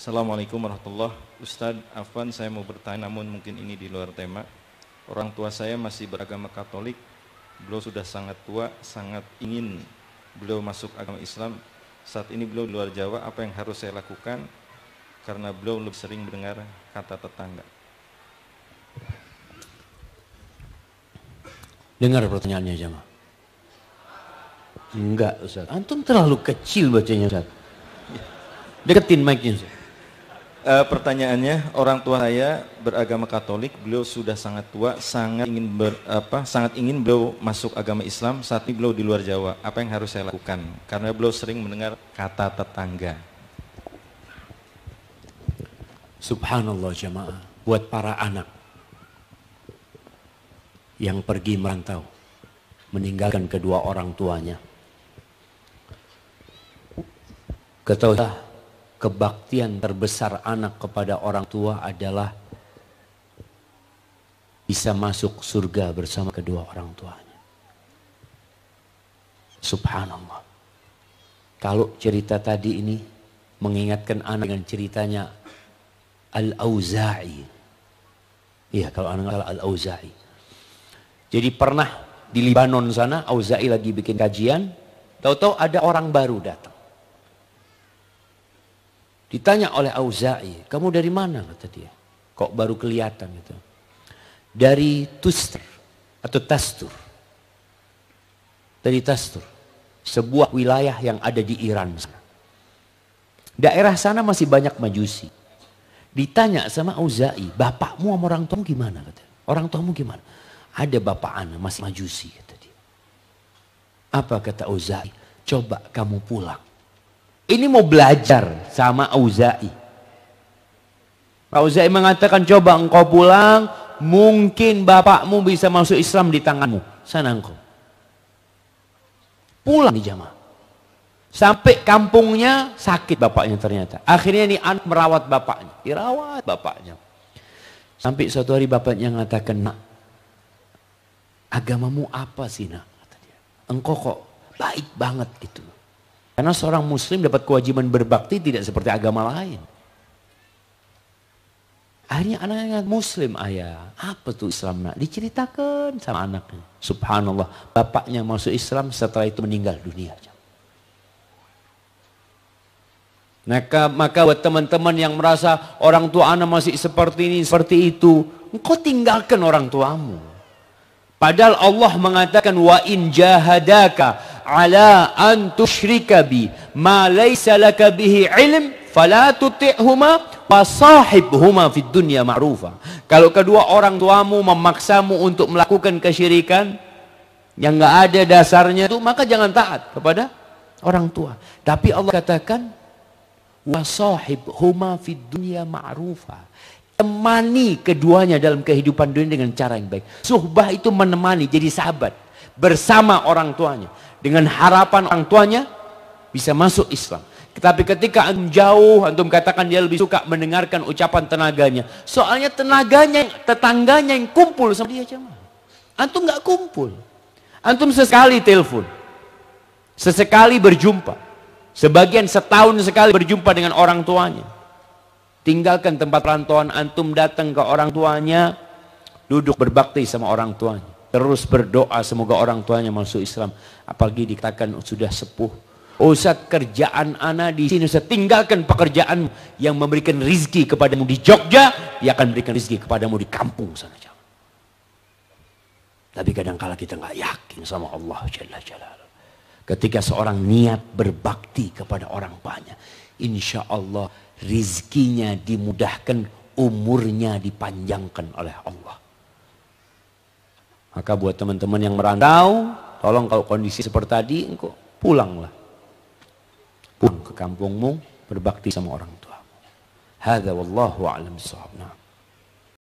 Assalamualaikum warahmatullahi wabarakatuh Ustadz Afan saya mau bertanya namun mungkin ini di luar tema Orang tua saya masih beragama katolik Beliau sudah sangat tua, sangat ingin beliau masuk agama Islam Saat ini beliau di luar Jawa, apa yang harus saya lakukan? Karena beliau lebih sering mendengar kata tetangga Dengar pertanyaannya jamaah Enggak Ustaz, antum terlalu kecil bacanya Ustaz Deketin mic-nya Ustaz uh, pertanyaannya orang tua saya beragama Katolik, beliau sudah sangat tua, sangat ingin ber, apa? Sangat ingin beliau masuk agama Islam. Saat ini beliau di luar Jawa. Apa yang harus saya lakukan? Karena beliau sering mendengar kata tetangga. Subhanallah jamaah. Buat para anak yang pergi merantau, meninggalkan kedua orang tuanya. Ketahuilah kebaktian terbesar anak kepada orang tua adalah bisa masuk surga bersama kedua orang tuanya. Subhanallah. Kalau cerita tadi ini mengingatkan anak dengan ceritanya Al-Auza'i. Iya, kalau anak salah Al-Auza'i. Jadi pernah di Libanon sana Auza'i lagi bikin kajian, tahu-tahu ada orang baru datang. Ditanya oleh Auza'i, kamu dari mana kata dia. Kok baru kelihatan itu. Dari Tuster atau Tastur. Dari Tastur. Sebuah wilayah yang ada di Iran. Daerah sana masih banyak majusi. Ditanya sama Auza'i, bapakmu sama orang tuamu gimana? Kata. Orang tuamu gimana? Ada bapak anak masih majusi. Kata dia. Apa kata Auza'i? Coba kamu pulang ini mau belajar sama Auza'i. Auza'i mengatakan coba engkau pulang, mungkin bapakmu bisa masuk Islam di tanganmu. Sana engkau. Pulang di jamaah. Sampai kampungnya sakit bapaknya ternyata. Akhirnya ini anak merawat bapaknya. Dirawat bapaknya. Sampai suatu hari bapaknya mengatakan, nak, agamamu apa sih nak? Engkau kok baik banget gitu. Karena seorang muslim dapat kewajiban berbakti tidak seperti agama lain. Akhirnya anaknya muslim ayah. Apa tuh Islam nak? Diceritakan sama anaknya. Subhanallah. Bapaknya masuk Islam setelah itu meninggal dunia. Maka, maka buat teman-teman yang merasa orang tua anak masih seperti ini, seperti itu. Engkau tinggalkan orang tuamu. Padahal Allah mengatakan wa in jahadaka ala an tushrika bi ma laysa laka bihi ilm fala tuti'huma sahibhuma fid dunya ma'rufa. Kalau kedua orang tuamu memaksamu untuk melakukan kesyirikan yang enggak ada dasarnya itu maka jangan taat kepada orang tua. Tapi Allah katakan sahibhuma fid dunya ma'rufa temani keduanya dalam kehidupan dunia dengan cara yang baik. Suhbah itu menemani, jadi sahabat bersama orang tuanya dengan harapan orang tuanya bisa masuk Islam. Tetapi ketika jauh, antum katakan dia lebih suka mendengarkan ucapan tenaganya. Soalnya tenaganya, tetangganya yang kumpul sama dia cuma. Antum nggak kumpul. Antum sesekali telepon. Sesekali berjumpa. Sebagian setahun sekali berjumpa dengan orang tuanya. Tinggalkan tempat perantauan antum datang ke orang tuanya, duduk berbakti sama orang tuanya. Terus berdoa semoga orang tuanya masuk Islam. Apalagi dikatakan sudah sepuh. usah kerjaan ana di sini Ustaz tinggalkan pekerjaan yang memberikan rizki kepadamu di Jogja. Dia akan memberikan rizki kepadamu di kampung sana. Tapi kadang-kala kita nggak yakin sama Allah Jalla Jalal. Ketika seorang niat berbakti kepada orang banyak. Insya Allah rizkinya dimudahkan, umurnya dipanjangkan oleh Allah. Maka buat teman-teman yang merantau, tolong kalau kondisi seperti tadi, engkau pulanglah. Pulang ke kampungmu, berbakti sama orang tua. Hada wallahu a'lam bishawab. Nah.